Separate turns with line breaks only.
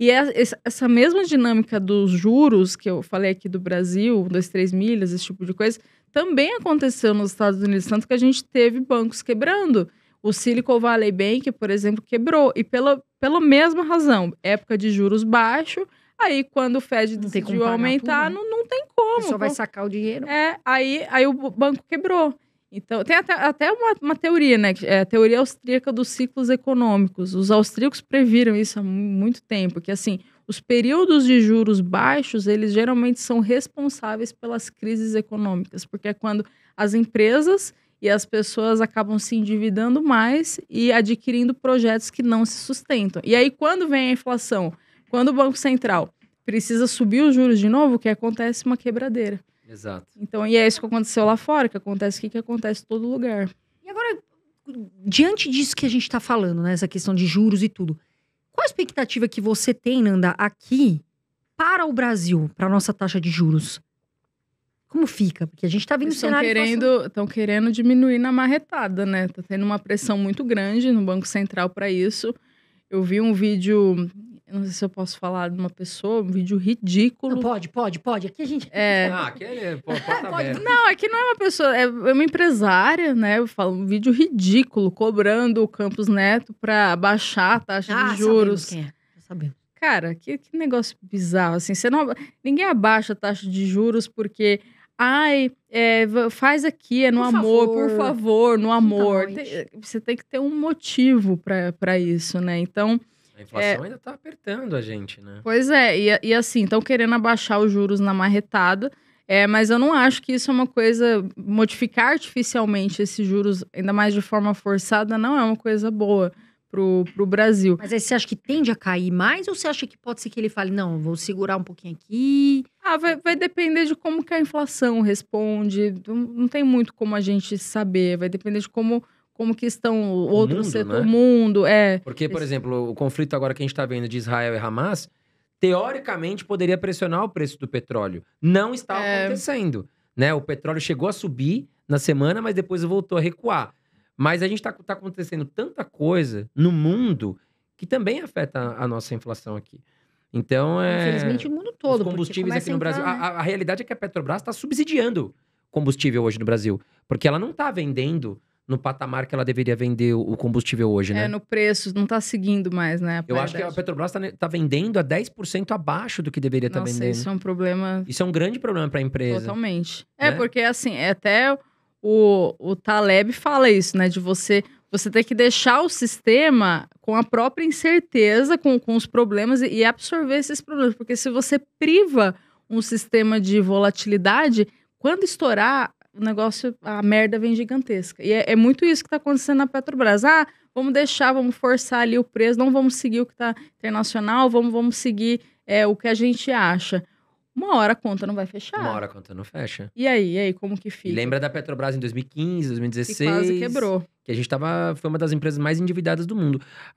E é essa mesma dinâmica dos juros, que eu falei aqui do Brasil, dois, três milhas, esse tipo de coisa, também aconteceu nos Estados Unidos, tanto que a gente teve bancos quebrando. O Silicon Valley Bank, por exemplo, quebrou. E pela, pela mesma razão, época de juros baixo. Aí, quando o Fed não decidiu aumentar, tudo, né? não, não tem como. Só vai então, sacar o dinheiro. É, aí, aí o banco quebrou. Então, tem até, até uma, uma, teoria, né? É a teoria austríaca dos ciclos econômicos. Os austríacos previram isso há muito tempo, que assim, os períodos de juros baixos, eles geralmente são responsáveis pelas crises econômicas, porque é quando as empresas e as pessoas acabam se endividando mais e adquirindo projetos que não se sustentam. E aí, quando vem a inflação, quando o Banco Central precisa subir os juros de novo, o que acontece? Uma quebradeira. Exato. Então, e é isso que aconteceu lá fora, que acontece aqui, que acontece em todo lugar. E agora, diante disso que a gente está falando, né? Essa questão de juros e tudo. Qual a expectativa que você tem, Nanda, aqui para o Brasil, para a nossa taxa de juros? Como fica? Porque a gente está vindo cenário querendo Estão querendo diminuir na marretada, né? Tá tendo uma pressão muito grande no Banco Central para isso. Eu vi um vídeo eu não sei se eu posso falar de uma pessoa, um vídeo ridículo. Não, pode, pode, pode. Aqui a gente. É... Ah,
aquele é pode,
Não, aqui não é uma pessoa, é, é uma empresária, né? Eu falo, um vídeo ridículo, cobrando o Campos Neto para baixar a taxa ah, de juros. Sabemos quem é. Cara, que, que negócio bizarro. Assim, você não, ninguém abaixa a taxa de juros porque ai, é, faz aqui, é no por amor, favor. por favor, no amor. Então, tem, você tem que ter um motivo para isso, né? Então, a inflação é... ainda
está apertando a gente, né?
Pois é, e, e assim, estão querendo abaixar os juros na marretada. É, mas eu não acho que isso é uma coisa. Modificar artificialmente esses juros, ainda mais de forma forçada, não é uma coisa boa pro, pro Brasil. Mas aí você acha que tende a cair mais ou você acha que pode ser que ele fale, não, vou segurar um pouquinho aqui? Ah, vai, vai depender de como que a inflação responde. Não, não tem muito como a gente saber. Vai depender de como como que estão o outro mundo, setor, né? mundo, é. Porque, por Esse...
exemplo, o conflito agora que a gente está vendo de Israel e Hamas, teoricamente poderia pressionar o preço do petróleo. Não está é... acontecendo, né? O petróleo chegou a subir na semana, mas depois voltou a recuar. Mas a gente está tá acontecendo tanta coisa no mundo que também afeta a, a nossa inflação aqui. Então, é... Infelizmente, o
mundo todo. Os combustíveis aqui no entrar, Brasil... Né? A,
a realidade é que a Petrobras está subsidiando combustível hoje no Brasil. Porque ela não está vendendo no patamar que ela deveria vender o combustível hoje, é, né? É, no
preço, não está seguindo mais, né? Eu acho que a
Petrobras está tá vendendo a 10% abaixo do que deveria estar tá vendendo. Isso é um
problema.
Isso é um grande problema para a empresa.
Totalmente. É, né? É, porque assim, é até o, o Taleb fala isso, né? De você você tem que deixar o sistema com a própria incerteza, com, com os problemas e absorver esses problemas. Porque se você priva um sistema de volatilidade, quando estourar o negócio, a merda vem gigantesca. E é, é muito isso que está acontecendo na Petrobras. Ah, vamos deixar, vamos forçar ali o preço, não vamos seguir o que está internacional, vamos, vamos seguir é, o que a gente acha. Uma hora a conta não vai fechar. Uma
hora a conta não fecha.
E aí, e aí, como que fica? Lembra
da Petrobras em 2015, 2016? Que quase quebrou. Que a gente tava, foi uma das empresas mais endividadas do mundo.